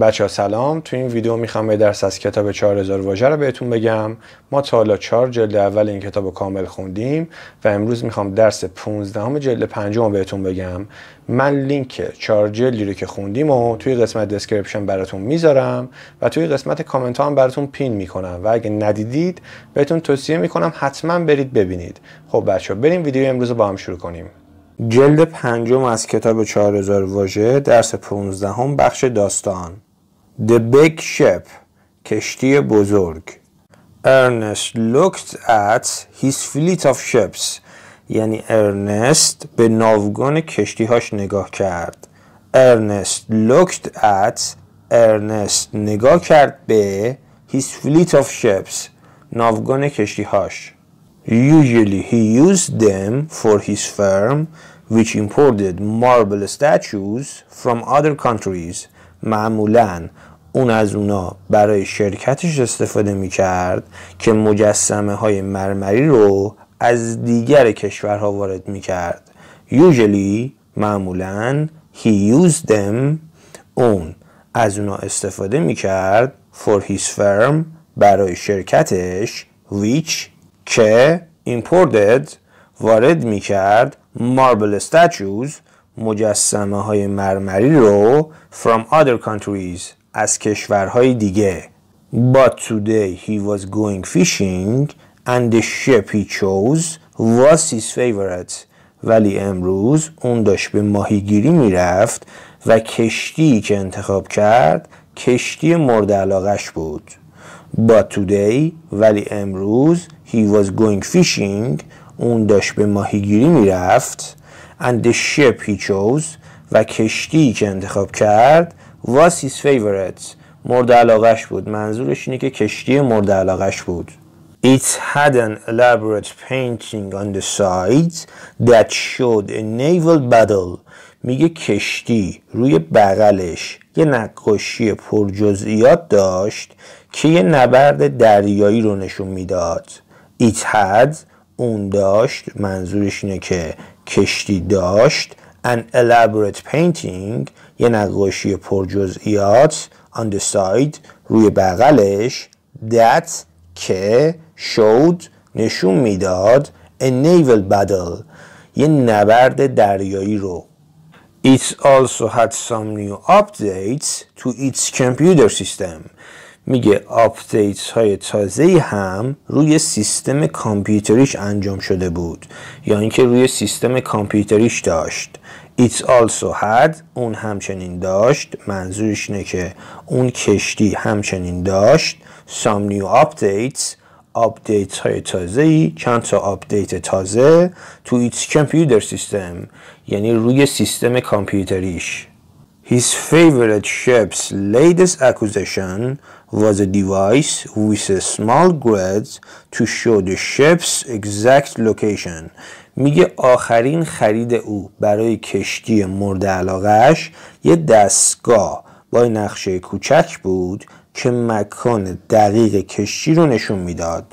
بچه سلام تو این ویدیو میخوام به درس از کتاب 4000 واژه رو بهتون بگم ما تا حالا 4 جلد اول این کتاب کامل خوندیم و امروز میخوام درس 15 جلد پنجم بهتون بگم من لینک 4 جلدی رو که خوندیم و توی قسمت دسکریپشن براتون میذارم و توی قسمت کامنت هم براتون پین میکنم و اگه ندیدید بهتون توصیه میکنم حتما برید ببینید خب بچه بریم ویدیو امروز با هم شروع کنیم جلد پنجم از کتاب 4000 واژه درس 15 هم بخش داستان The Big Ship کشتی بزرگ Ernest looked at his fleet of ships یعنی ارنست به ناوگان کشتیهاش نگاه کرد Ernest looked at Ernest نگاه کرد به his fleet of ships ناوگان کشتیهاش Usually he used them for his firm, which imported marble statues from other countries. معمولاً اون از اونا برای شرکتش استفاده می کرد که مجسمه های مرمری رو از دیگر کشورها وارد می کرد. Usually معمولا he used them اون از اونا استفاده می کرد for his firm برای شرکتش which که imported وارد می کرد marble statues مجسمه های مرمری رو from other countries از کشورهای دیگه but today he was going fishing and the ship he chose was his favorite ولی امروز اون داشت به ماهیگیری میرفت و کشتی که انتخاب کرد کشتی مورد علاقش بود But today ولی امروز he was going fishing اون داشت به ماهیگیری میرفت and the ship he chose و کشتی که انتخاب کرد was his favorite مورد علاقش بود منظورش اینه که کشتی مورد علاقش بود It had an elaborate painting on the sides that showed a naval battle. میگه کشتی روی بغلش یه نقاشی پرجزئیات داشت که یه نبرد دریایی رو نشون میداد هد اون داشت منظورش اینه که کشتی داشت an elaborate painting یه نقاشی پرجزئیات جزئیات on the side روی بغلش that که showed نشون میداد a naval battle یه نبرد دریایی رو It also had some new updates to its computer system میگه آپدیت های تازه هم روی سیستم کامپیوتریش انجام شده بود یا اینکه روی سیستم کامپیوتریش داشت It also had اون همچنین داشت منظورش اینه که اون کشتی همچنین داشت Some new updates آپدیت های تازه ای چند تا آپدیت تازه تو ایتس کامپیوتر سیستم یعنی روی سیستم کامپیوتریش His favorite ship's latest acquisition was a device with a small grid to show the ship's exact location. میگه آخرین خرید او برای کشتی مورد علاقهش یه دستگاه با نقشه کوچک بود که مکان دقیق کشتی رو نشون میداد.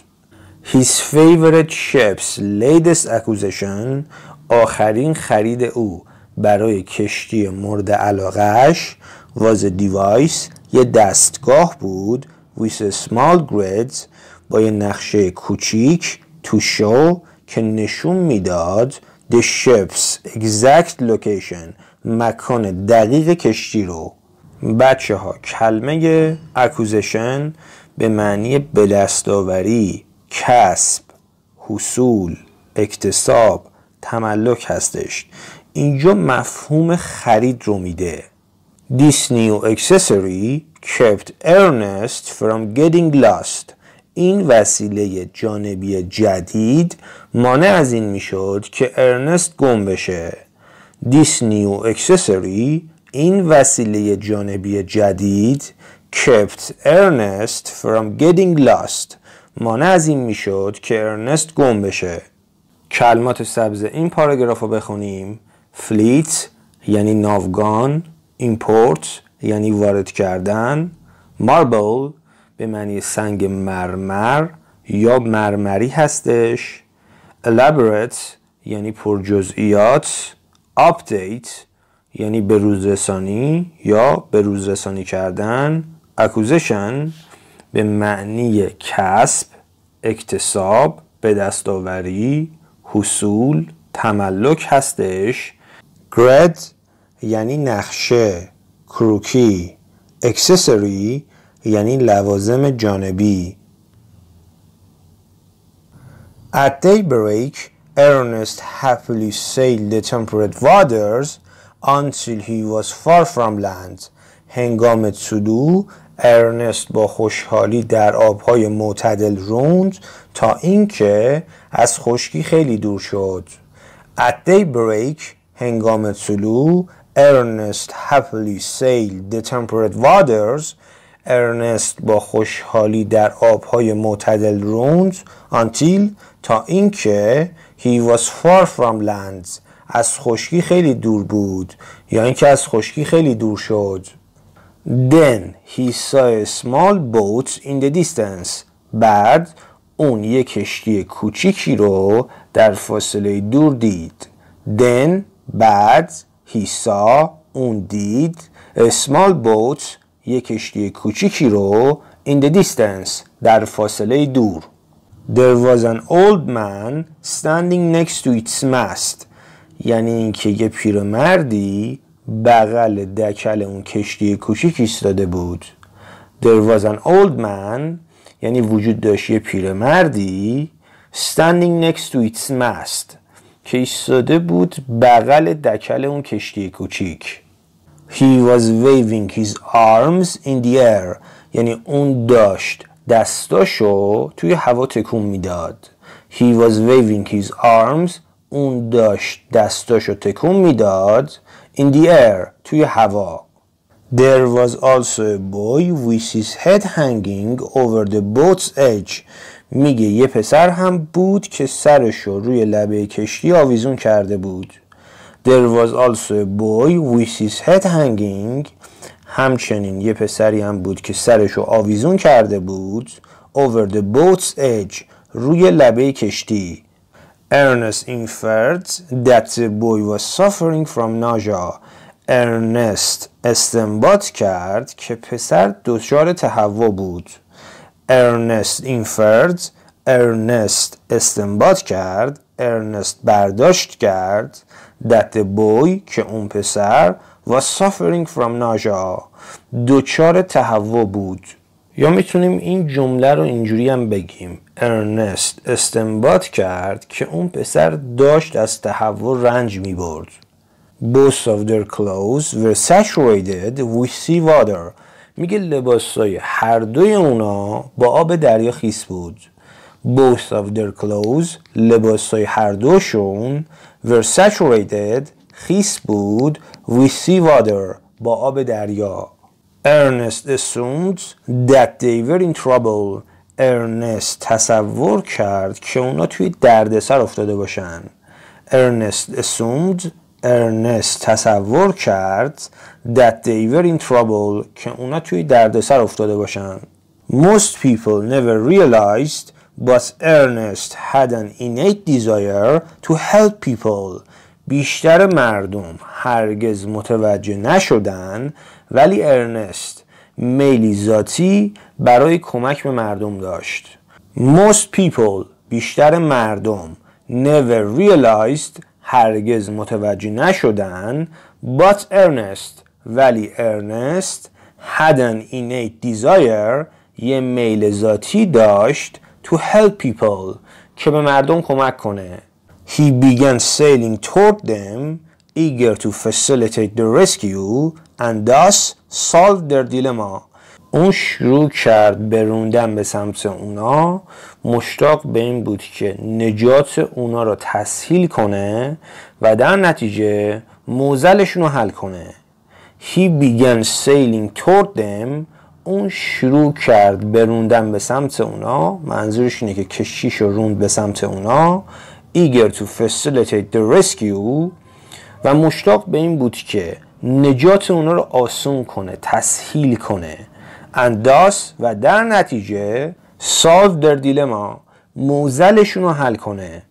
His favorite ship's latest acquisition آخرین خرید او برای کشتی مورد علاقهش واز دیوایس یه دستگاه بود ویس small گریدز با یه نقشه کوچیک تو شو که نشون میداد the ship's exact location مکان دقیق کشتی رو بچه ها کلمه اکوزشن به معنی بدستاوری کسب حصول اکتساب تملک هستش اینجا مفهوم خرید رو میده This new accessory kept Ernest from getting lost این وسیله جانبی جدید مانع از این میشد که ارنست گم بشه This new accessory این وسیله جانبی جدید kept Ernest from getting lost مانع از این میشد که ارنست گم بشه کلمات سبز این پاراگراف رو بخونیم فلیت یعنی ناوگان ایمپورت یعنی وارد کردن ماربل به معنی سنگ مرمر یا مرمری هستش elaborate یعنی پر جزئیات update یعنی روزرسانی یا روزرسانی کردن اکوزشن به معنی کسب اکتساب به دستاوری حصول تملک هستش گرد یعنی نقشه کروکی اکسسوری یعنی لوازم جانبی At daybreak, Ernest happily sailed the temperate waters until he was far from land. هنگام صدو، ارنست با خوشحالی در آبهای معتدل روند تا اینکه از خشکی خیلی دور شد. At daybreak, هنگام طلوع ارنست sailed the temperate waters ارنست با خوشحالی در آبهای معتدل روند until تا اینکه he was far from lands از خشکی خیلی دور بود یا اینکه از خشکی خیلی دور شد Then he saw a small boat in the distance. بعد اون یک کشتی کوچیکی رو در فاصله دور دید. Then بعد he saw اون دید a small boat یه کشتی کوچیکی رو in the distance در فاصله دور There was an old man standing next to its mast یعنی اینکه یه پیرمردی بغل دکل اون کشتی کوچیک ایستاده بود There was an old man یعنی وجود داشت یه پیرمردی standing next to its mast که ایستاده بود بغل دکل اون کشتی کوچیک He was waving his arms in the air یعنی اون داشت دستاشو توی هوا تکون میداد He was waving his arms اون داشت دستاشو تکون میداد In the air توی هوا There was also a boy with his head hanging over the boat's edge میگه یه پسر هم بود که سرش رو روی لبه کشتی آویزون کرده بود There was also a boy with his head hanging همچنین یه پسری هم بود که سرش رو آویزون کرده بود Over the boat's edge روی لبه کشتی Ernest inferred that the boy was suffering from nausea Ernest استنباط کرد که پسر دچار تهوع بود ارنست اینفرد ارنست استنباط کرد ارنست برداشت کرد that بوی که اون پسر و suffering from nausea دچار تهوع بود یا میتونیم این جمله رو اینجوری هم بگیم ارنست استنباط کرد که اون پسر داشت از تهوع رنج میبرد Both of their clothes were saturated with sea water میگه لباسای هر دوی اونا با آب دریا خیس بود both of their clothes لباسای هر دوشون were saturated خیس بود with sea water با آب دریا Ernest assumed that they were in trouble Ernest تصور کرد که اونا توی دردسر افتاده باشن Ernest assumed ارنست تصور کرد that they were in trouble که اونا توی دردسر افتاده باشن most people never realized but Ernest had an innate desire to help people بیشتر مردم هرگز متوجه نشدن ولی ارنست میلی ذاتی برای کمک به مردم داشت most people بیشتر مردم never realized هرگز متوجه نشدن but ارنست ولی ارنست had an innate desire یه میل ذاتی داشت to help people که به مردم کمک کنه he began sailing toward them eager to facilitate the rescue and thus solve their dilemma اون شروع کرد بروندن به سمت اونا مشتاق به این بود که نجات اونا را تسهیل کنه و در نتیجه موزلشون رو حل کنه He began sailing toward اون شروع کرد بروندن به سمت اونا منظورش اینه که کشیش رو روند به سمت اونا eager to facilitate the rescue و مشتاق به این بود که نجات اونا رو آسون کنه تسهیل کنه انداس و در نتیجه solve در دیلما موزلشون رو حل کنه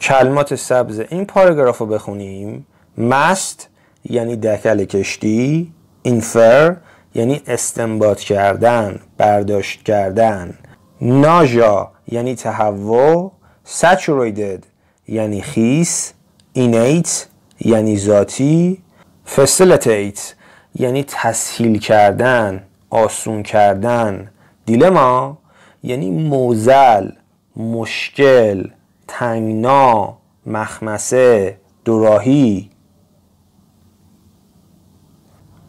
کلمات سبز این پاراگراف رو بخونیم مست یعنی دکل کشتی infer یعنی استنباط کردن برداشت کردن ناژا یعنی تهوع saturated یعنی خیس اینیت یعنی ذاتی facilitate یعنی تسهیل کردن آسون کردن دیلما یعنی موزل مشکل تنگنا مخمسه دوراهی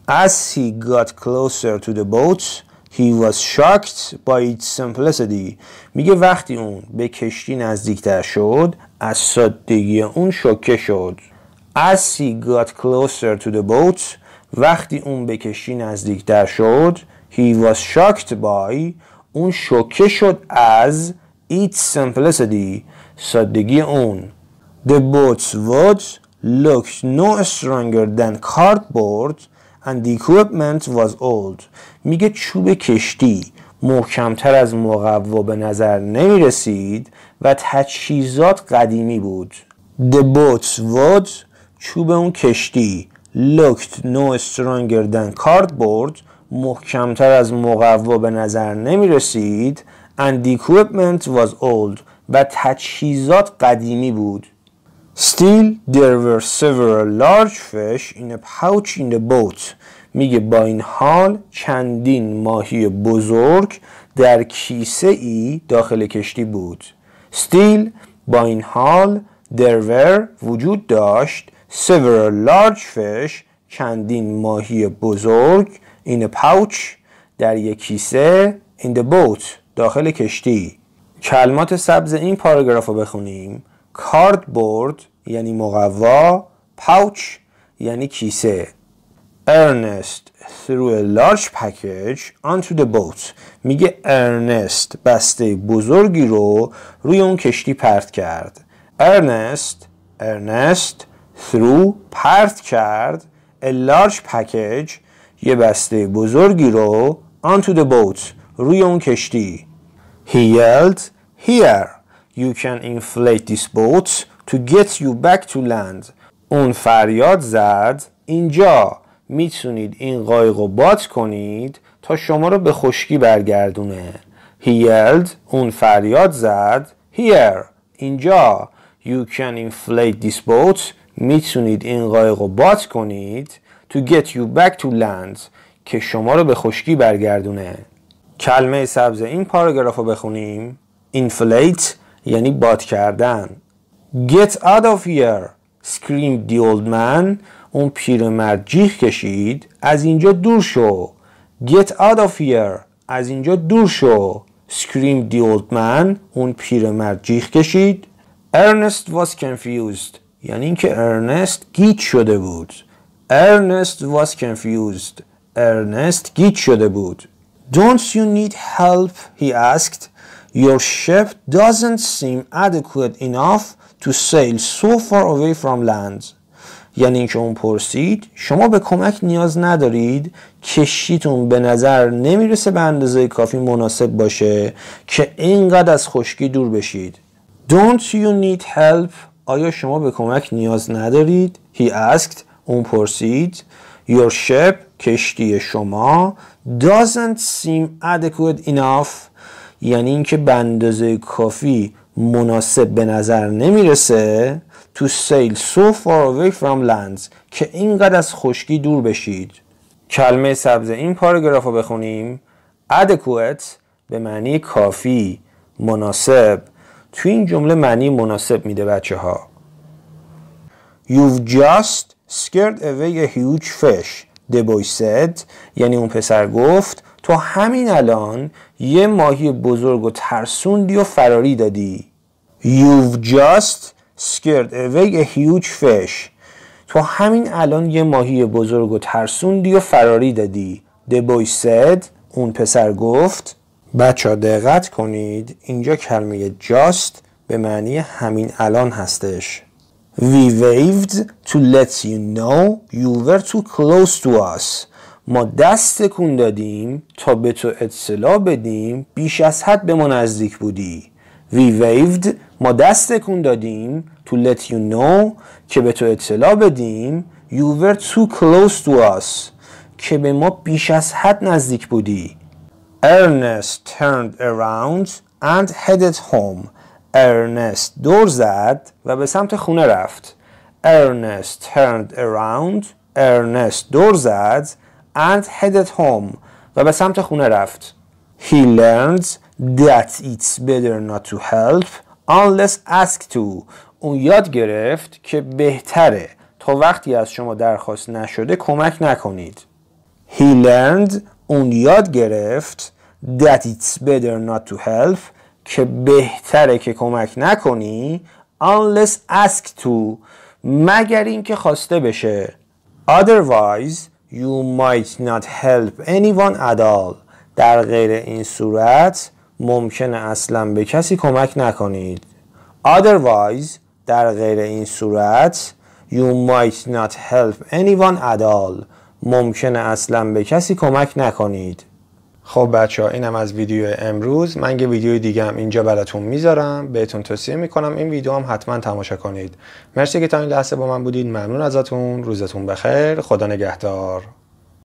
As he got closer to the boat, he was shocked by its simplicity. میگه وقتی اون به کشتی نزدیکتر شد، از سادگی اون شوکه شد. As he got closer to the boat, وقتی اون به کشتی نزدیکتر شد، He was shocked by اون شوکه شد از its simplicity سادگی اون The boat's wood looked no stronger than cardboard and the equipment was old میگه چوب کشتی محکمتر از مقوا به نظر نمی رسید و تجهیزات قدیمی بود The boat's wood چوب اون کشتی looked no stronger than cardboard محکمتر از مقوا به نظر نمی رسید and the equipment was old و تجهیزات قدیمی بود Still there were several large fish in a pouch in the boat میگه با این حال چندین ماهی بزرگ در کیسه ای داخل کشتی بود Still با این حال there were وجود داشت several large fish چندین ماهی بزرگ in a pouch در یک کیسه in the boat داخل کشتی کلمات سبز این پاراگراف رو بخونیم کاردبورد یعنی مقوا pouch یعنی کیسه Ernest through a large package onto the boat میگه ارنست بسته بزرگی رو روی اون کشتی پرت کرد ارنست ارنست through، پرت کرد a large package یه بسته بزرگی رو onto the boat روی اون کشتی He yelled Here you can inflate this boat to get you back to land اون فریاد زد اینجا میتونید این قایق رو باد کنید تا شما رو به خشکی برگردونه He yelled اون فریاد زد Here اینجا You can inflate this boat میتونید این قایق رو باد کنید to get you back to land که شما رو به خشکی برگردونه کلمه سبز این پاراگراف رو بخونیم inflate یعنی باد کردن get out of here screamed the old man اون پیرمرد جیغ کشید از اینجا دور شو get out of here از اینجا دور شو screamed the old man اون پیرمرد جیغ کشید Ernest was confused یعنی اینکه ارنست گیج شده بود Ernest was confused. Ernest گیت شده بود. Don't you need help? He asked. Your ship doesn't seem adequate enough to sail so far away from land. یعنی اینکه اون پرسید شما به کمک نیاز ندارید کشیتون به نظر نمیرسه به اندازه کافی مناسب باشه که اینقدر از خشکی دور بشید Don't you need help؟ آیا شما به کمک نیاز ندارید؟ He asked اون پرسید Your ship کشتی شما doesn't seem adequate enough یعنی اینکه به کافی مناسب به نظر نمیرسه to sail so far away from lands که اینقدر از خشکی دور بشید کلمه سبز این پاراگراف رو بخونیم adequate به معنی کافی مناسب تو این جمله معنی مناسب میده بچه ها You've just scared away a huge fish The boy said یعنی اون پسر گفت تو همین الان یه ماهی بزرگ و ترسوندی و فراری دادی You've just scared away a huge fish تو همین الان یه ماهی بزرگ و ترسوندی و فراری دادی The boy said اون پسر گفت بچه دقت کنید اینجا کلمه just به معنی همین الان هستش We waved to let you know you were too close to us ما دست تکون دادیم تا به تو اطلاع بدیم بیش از حد به ما نزدیک بودی We waved ما دست دادیم to let you know که به تو اطلاع بدیم You were too close to us که به ما بیش از حد نزدیک بودی Ernest turned around and headed home ارنست دور زد و به سمت خونه رفت ارنست turned around ارنست دور زد and headed home و به سمت خونه رفت He learns that it's better not to help unless asked to اون یاد گرفت که بهتره تا وقتی از شما درخواست نشده کمک نکنید He learned اون یاد گرفت that it's better not to help که بهتره که کمک نکنی unless ask to مگر اینکه خواسته بشه otherwise you might not help anyone at all در غیر این صورت ممکنه اصلا به کسی کمک نکنید otherwise در غیر این صورت you might not help anyone at all ممکنه اصلا به کسی کمک نکنید خب بچه ها اینم از ویدیو امروز من یه ویدیو دیگه هم اینجا براتون میذارم بهتون توصیه میکنم این ویدیو هم حتما تماشا کنید مرسی که تا این لحظه با من بودید ممنون ازتون روزتون بخیر خدا نگهدار